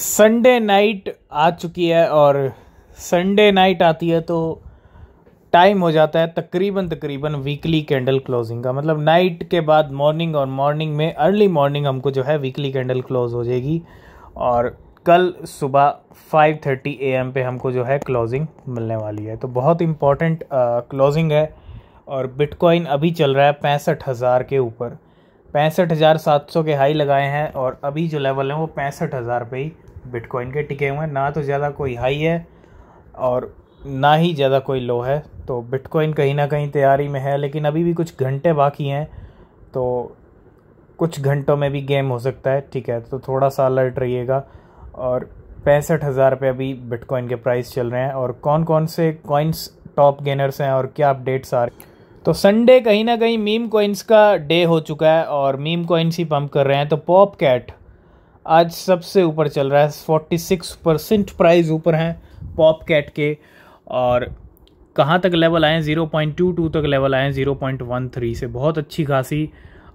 Sunday night आ चुकी है और संडे नाइट आती है तो टाइम हो जाता है तकरीबन तकरीबन वीकली कैंडल क्लोजिंग का मतलब नाइट के बाद मॉर्निंग और मॉर्निंग में अर्ली मॉर्निंग हमको जो है वीकली कैंडल क्लोज हो जाएगी और कल सुबह 5:30 थर्टी एम पे हमको जो है क्लोजिंग मिलने वाली है तो बहुत इम्पॉर्टेंट क्लोजिंग है और बिटकॉइन अभी चल रहा है पैंसठ हज़ार के ऊपर पैंसठ हज़ार सात सौ के हाई लगाए हैं और अभी जो लेवल है वो पैंसठ हज़ार पर ही बिटकॉइन के टिके हुए हैं ना तो ज़्यादा कोई हाई है और ना ही ज़्यादा कोई लो है तो बिटकॉइन कहीं ना कहीं तैयारी में है लेकिन अभी भी कुछ घंटे बाकी हैं तो कुछ घंटों में भी गेम हो सकता है ठीक है तो थोड़ा सा अलर्ट रहिएगा और पैंसठ हज़ार रुपये अभी बिटकॉइन के प्राइस चल रहे हैं और कौन कौन से कॉइन्स टॉप गेनर्स हैं और क्या अपडेट्स आ रहे हैं तो संडे कहीं ना कहीं मीम कोइंस का डे हो चुका है और मीम कोइंस ही पंप कर रहे हैं तो पॉप कैट आज सबसे ऊपर चल रहा है फोर्टी सिक्स परसेंट प्राइज़ ऊपर हैं पॉप कैट के और कहाँ तक लेवल आए ज़ीरो पॉइंट टू टू तक लेवल आए ज़ीरो पॉइंट वन थ्री से बहुत अच्छी खासी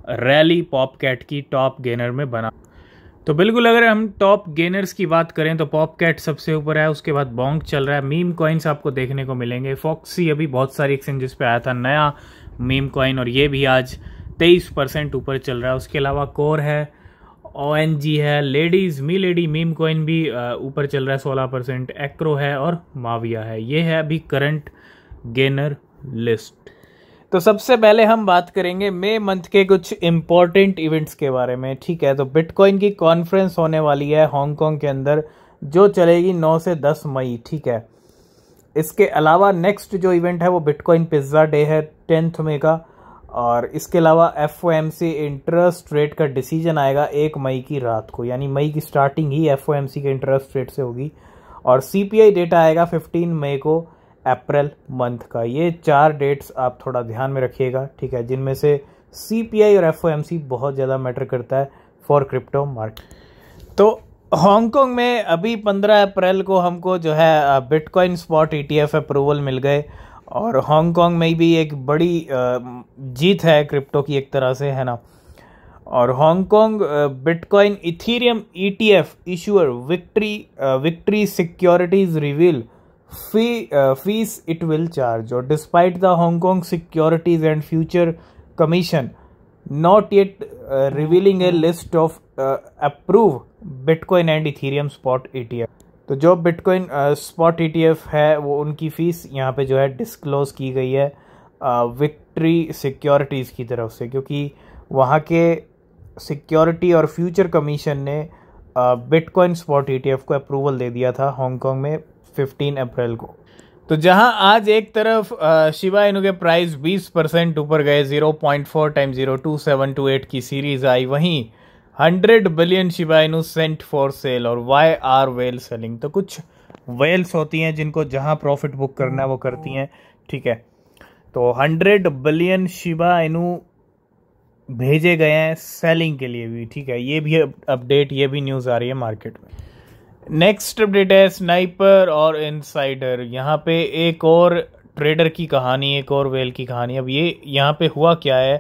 रैली पॉप कैट की टॉप गेनर में बना तो बिल्कुल अगर हम टॉप गेनर्स की बात करें तो पॉप कैट सबसे ऊपर है उसके बाद बॉन्ग चल रहा है मीम कॉइन्स आपको देखने को मिलेंगे फॉक्सी अभी बहुत सारी एक्सचेंजेस पे आया था नया मीम कॉइन और ये भी आज तेईस परसेंट ऊपर चल रहा है उसके अलावा कोर है ओ एन जी है लेडीज़ मी लेडी मीम कॉइन भी ऊपर चल रहा है सोलह परसेंट है और माविया है ये है अभी करंट गेनर लिस्ट तो सबसे पहले हम बात करेंगे मई मंथ के कुछ इम्पॉर्टेंट इवेंट्स के बारे में ठीक है तो बिटकॉइन की कॉन्फ्रेंस होने वाली है हांगकॉन्ग के अंदर जो चलेगी 9 से 10 मई ठीक है इसके अलावा नेक्स्ट जो इवेंट है वो बिटकॉइन पिज्ज़ा डे है टेंथ मई का और इसके अलावा F O M C interest rate का डिसीजन आएगा एक मई की रात को यानी मई की स्टार्टिंग ही एफ ओ एम सी के इंटरेस्ट रेट से होगी और सी पी आई डेटा आएगा फिफ्टीन मई को अप्रैल मंथ का ये चार डेट्स आप थोड़ा ध्यान में रखिएगा ठीक है जिनमें से सी और एफ बहुत ज़्यादा मैटर करता है फॉर क्रिप्टो मार्केट तो हांगकॉन्ग में अभी 15 अप्रैल को हमको जो है बिटकॉइन स्पॉट ईटीएफ अप्रूवल मिल गए और हांगकॉन्ग में भी एक बड़ी जीत है क्रिप्टो की एक तरह से है ना और Hong Kong Bitcoin Ethereum ETF issuer Victory Victory Securities reveal fee fees it will charge और despite the Hong Kong securities and future commission not yet revealing a list of approve Bitcoin and Ethereum spot T F तो जो bitcoin spot T F है वो उनकी fees यहाँ पे जो है डिस्कलोज की गई है विक्ट्री uh, सिक्योरिटीज की तरफ से क्योंकि वहाँ के सिक्योरिटी और फ्यूचर कमीशन ने Bitcoin spot E T F को अप्रूवल दे दिया था हांगकॉन्ग में 15 अप्रैल को तो जहां आज एक तरफ शिवा इनू के प्राइस 20 परसेंट ऊपर गए 0.4 time zero two seven two eight की सीरीज आई वहीं 100 billion shiba inu sent for sale और वाई आर वेल सेलिंग तो कुछ वेल्स होती हैं जिनको जहां प्रॉफिट बुक करना है वो करती हैं ठीक है तो 100 बिलियन शिवा इनू भेजे गए हैं सेलिंग के लिए भी ठीक है ये भी अपडेट ये भी न्यूज़ आ रही है मार्केट में नेक्स्ट अपडेट है स्नाइपर और इनसाइडर यहाँ पे एक और ट्रेडर की कहानी एक और वेल की कहानी अब ये यहाँ पे हुआ क्या है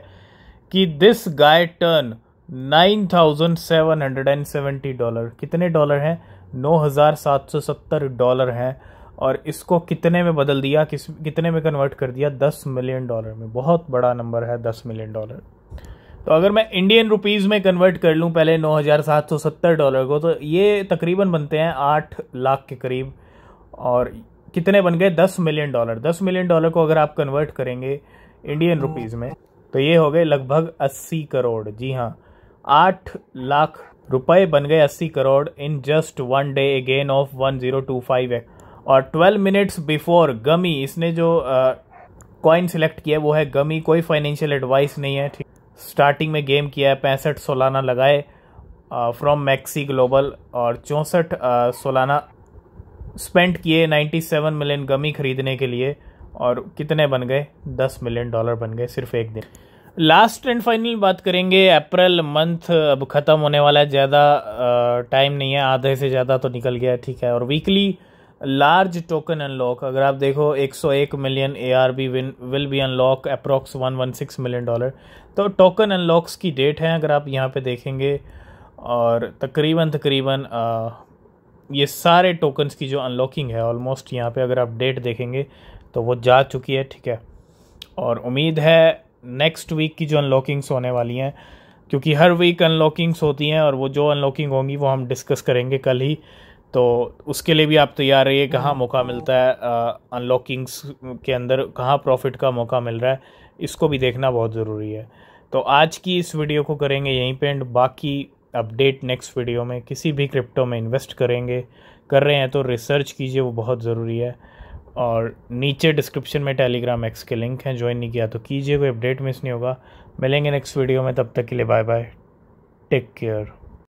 कि this guy turn nine thousand seven hundred and seventy dollar कितने डॉलर हैं नौ हज़ार सात सौ सत्तर डॉलर हैं और इसको कितने में बदल दिया किस कितने में कन्वर्ट कर दिया दस मिलियन डॉलर में बहुत बड़ा नंबर है दस मिलियन डॉलर तो अगर मैं इंडियन रुपीज़ में कन्वर्ट कर लूँ पहले 9,770 डॉलर को तो ये तकरीबन बनते हैं आठ लाख के करीब और कितने बन गए दस मिलियन डॉलर दस मिलियन डॉलर को अगर आप कन्वर्ट करेंगे इंडियन रुपीज़ में तो ये हो गए लगभग अस्सी करोड़ जी हाँ आठ लाख रुपए बन गए अस्सी crore in just one day again of one zero two five और ट्वेल्व मिनट्स बिफोर गमी इसने जो कॉइन सिलेक्ट किया वो है गमी कोई फाइनेंशियल एडवाइस नहीं है ठीक स्टार्टिंग में गेम किया है पैंसठ सोलाना लगाए फ्रॉम मैक्सी ग्लोबल और चौंसठ सोलाना स्पेंड किए 97 मिलियन गमी खरीदने के लिए और कितने बन गए 10 मिलियन डॉलर बन गए सिर्फ एक दिन लास्ट एंड फाइनल बात करेंगे अप्रैल मंथ अब ख़त्म होने वाला है ज़्यादा टाइम नहीं है आधे से ज़्यादा तो निकल गया ठीक है और वीकली लार्ज टोकन अनलॉक अगर आप देखो 101 million A R B win will be unlock approx 116 million dollar तो टोकन अनलॉक्स की डेट है अगर आप यहाँ पे देखेंगे और तकरीबन तकरीबन ये सारे टोकन्स की जो अनलॉकिंग है ऑलमोस्ट यहाँ पे अगर आप डेट देखेंगे तो वो जा चुकी है ठीक है और उम्मीद है नेक्स्ट वीक की जो अनलॉकिंग्स होने वाली हैं क्योंकि हर वीक अनलॉकिंग्स होती हैं और वो जो अनलॉकिंग होंगी वो हम डिस्कस करेंगे कल ही तो उसके लिए भी आप तैयार रहिए कहाँ हम्म। मौका मिलता है अनलॉकिंग्स के अंदर कहाँ प्रॉफिट का मौका मिल रहा है इसको भी देखना बहुत ज़रूरी है तो आज की इस वीडियो को करेंगे यहीं पे एंड बाकी अपडेट नेक्स्ट वीडियो में किसी भी क्रिप्टो में इन्वेस्ट करेंगे कर रहे हैं तो रिसर्च कीजिए वो बहुत ज़रूरी है और नीचे डिस्क्रिप्शन में टेलीग्राम एक्स के लिंक हैं ज्वाइन नहीं किया तो कीजिए कोई अपडेट मिस नहीं होगा मिलेंगे नेक्स्ट वीडियो में तब तक के लिए बाय बाय टेक केयर